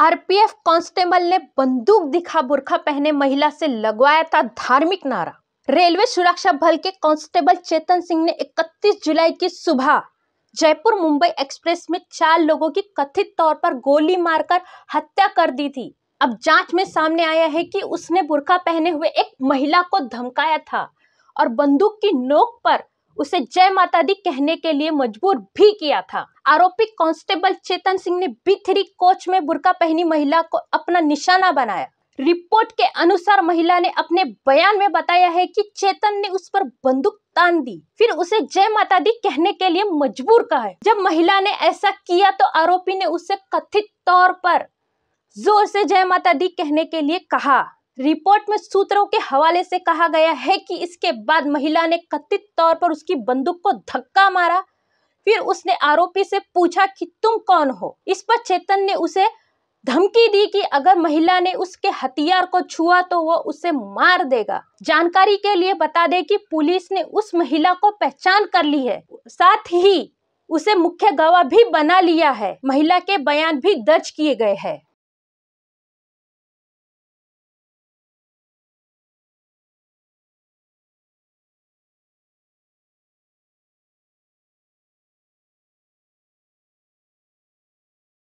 RPF constable ने बंदूक दिखा बुरखा पहने महिला से लगवाया था धार्मिक नारा रेलवे सुरक्षा बल के कांस्टेबल चेतन सिंह ने 31 जुलाई की सुबह जयपुर मुंबई एक्सप्रेस में चार लोगों की कथित तौर पर गोली मारकर हत्या कर दी थी अब जांच में सामने आया है कि उसने बुरखा पहने हुए एक महिला को धमकाया था और बंदूक की नोक पर उसे जय माता दी कहने के लिए मजबूर भी किया था आरोपी कांस्टेबल चेतन सिंह ने बी थ्री कोच में बुरका पहनी महिला को अपना निशाना बनाया रिपोर्ट के अनुसार महिला ने अपने बयान में बताया है कि चेतन ने उस पर बंदूक तान दी फिर उसे जय माता दी कहने के लिए मजबूर कहा है जब महिला ने ऐसा किया तो आरोपी ने उसे कथित तौर पर जोर से जय माता दी कहने के लिए कहा रिपोर्ट में सूत्रों के हवाले से कहा गया है कि इसके बाद महिला ने कथित तौर पर उसकी बंदूक को धक्का मारा फिर उसने आरोपी से पूछा कि तुम कौन हो इस पर चेतन ने उसे धमकी दी कि अगर महिला ने उसके हथियार को छुआ तो वो उसे मार देगा जानकारी के लिए बता दे कि पुलिस ने उस महिला को पहचान कर ली है साथ ही उसे मुख्य गवाह भी बना लिया है महिला के बयान भी दर्ज किए गए हैं